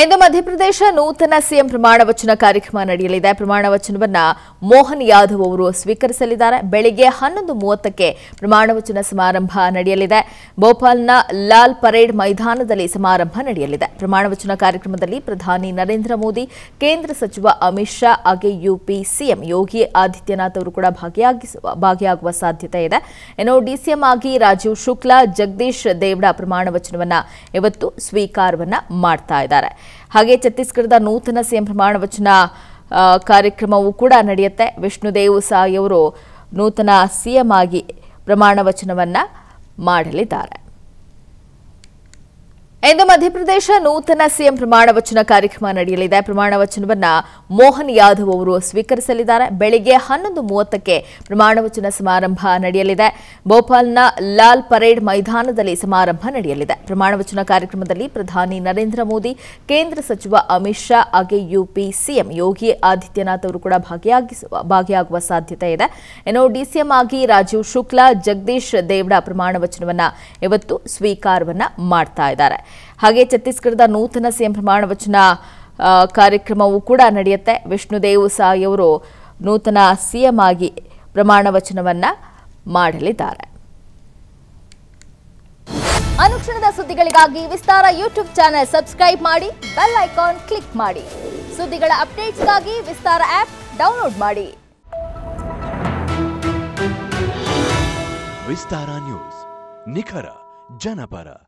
ಇಂದು ಮಧ್ಯಪ್ರದೇಶ ನೂತನ ಸಿಎಂ ಪ್ರಮಾಣವಚನ ಕಾರ್ಯಕ್ರಮ ನಡೆಯಲಿದೆ ಪ್ರಮಾಣವಚನವನ್ನು ಮೋಹನ್ ಯಾದವ್ ಅವರು ಸ್ವೀಕರಿಸಲಿದ್ದಾರೆ ಬೆಳಗ್ಗೆ ಹನ್ನೊಂದು ಮೂವತ್ತಕ್ಕೆ ಪ್ರಮಾಣವಚನ ಸಮಾರಂಭ ನಡೆಯಲಿದೆ ಭೋಪಾಲ್ನ ಲಾಲ್ ಪರೇಡ್ ಮೈದಾನದಲ್ಲಿ ಸಮಾರಂಭ ನಡೆಯಲಿದೆ ಪ್ರಮಾಣವಚನ ಕಾರ್ಯಕ್ರಮದಲ್ಲಿ ಪ್ರಧಾನಿ ನರೇಂದ್ರ ಮೋದಿ ಕೇಂದ್ರ ಸಚಿವ ಅಮಿತ್ ಶಾ ಹಾಗೆ ಯುಪಿ ಸಿಎಂ ಯೋಗಿ ಆದಿತ್ಯನಾಥ್ ಅವರು ಕೂಡ ಭಾಗಿಯಾಗುವ ಸಾಧ್ಯತೆ ಇದೆ ಇನ್ನು ಡಿಸಿಎಂ ಆಗಿ ರಾಜೀವ್ ಶುಕ್ಲಾ ಜಗದೀಶ್ ದೇವ್ಡಾ ಪ್ರಮಾಣವಚನವನ್ನು ಇವತ್ತು ಸ್ವೀಕಾರವನ್ನ ಮಾಡ್ತಾ ಇದ್ದಾರೆ ಹಾಗೆ ಛತ್ತೀಸ್ಗಢದ ನೂತನ ಸಿಎಂ ಪ್ರಮಾಣ ವಚನ ಕಾರ್ಯಕ್ರಮವೂ ಕೂಡ ನಡೆಯುತ್ತೆ ವಿಷ್ಣುದೇವ್ ಸಾಯಿ ಅವರು ನೂತನ ಸಿಎಂ ಆಗಿ ಪ್ರಮಾಣ ವಚನವನ್ನು ಮಾಡಲಿದ್ದಾರೆ ಇಂದು ಮಧ್ಯಪ್ರದೇಶ ನೂತನ ಸಿಎಂ ಪ್ರಮಾಣ ವಚನ ಕಾರ್ಯಕ್ರಮ ನಡೆಯಲಿದೆ ಪ್ರಮಾಣ ಮೋಹನ್ ಯಾದವ್ ಅವರು ಸ್ವೀಕರಿಸಲಿದ್ದಾರೆ ಬೆಳಿಗ್ಗೆ ಹನ್ನೊಂದು ಮೂವತ್ತಕ್ಕೆ ಪ್ರಮಾಣ ವಚನ ಸಮಾರಂಭ ನಡೆಯಲಿದೆ ಭೋಪಾಲ್ನ ಲಾಲ್ ಪರೇಡ್ ಮೈದಾನದಲ್ಲಿ ಸಮಾರಂಭ ನಡೆಯಲಿದೆ ಪ್ರಮಾಣ ವಚನ ಕಾರ್ಯಕ್ರಮದಲ್ಲಿ ಪ್ರಧಾನಿ ನರೇಂದ್ರ ಮೋದಿ ಕೇಂದ್ರ ಸಚಿವ ಅಮಿತ್ ಶಾ ಹಾಗೆ ಯುಪಿ ಸಿಎಂ ಯೋಗಿ ಆದಿತ್ಯನಾಥ್ ಅವರು ಕೂಡ ಭಾಗಿಯಾಗುವ ಸಾಧ್ಯತೆ ಇದೆ ಇನ್ನು ಡಿಸಿಎಂ ಆಗಿ ರಾಜೀವ್ ಶುಕ್ಲಾ ಜಗದೀಶ್ ದೇವ್ಡಾ ಪ್ರಮಾಣ ವಚನವನ್ನು ಇವತ್ತು ಸ್ವೀಕಾರವನ್ನ ಮಾಡ್ತಾ ಇದ್ದಾರೆ ಹಾಗೆ ಛತ್ತೀಸ್ಗಢದ ನೂತನ ಸಿಎಂ ಪ್ರಮಾಣ ವಚನ ಕಾರ್ಯಕ್ರಮವೂ ಕೂಡ ನಡೆಯುತ್ತೆ ವಿಷ್ಣುದೇವ್ ಸಾಯಿ ಅವರು ನೂತನ ಸಿಎಂ ಆಗಿ ಪ್ರಮಾಣ ವಚನವನ್ನ ಮಾಡಲಿದ್ದಾರೆ ಅನುಕ್ಷಣದ ಸುದ್ದಿಗಳಿಗಾಗಿ ವಿಸ್ತಾರ ಯೂಟ್ಯೂಬ್ ಚಾನೆಲ್ ಸಬ್ಸ್ಕ್ರೈಬ್ ಮಾಡಿ ಬೆಲ್ ಐಕಾನ್ ಕ್ಲಿಕ್ ಮಾಡಿ ಸುದ್ದಿಗಳ ಅಪ್ಡೇಟ್ಸ್ಗಾಗಿ ವಿಸ್ತಾರ ಆಪ್ ಡೌನ್ಲೋಡ್ ಮಾಡಿ ವಿಸ್ತಾರ ನ್ಯೂಸ್ ನಿಖರ ಜನಪರ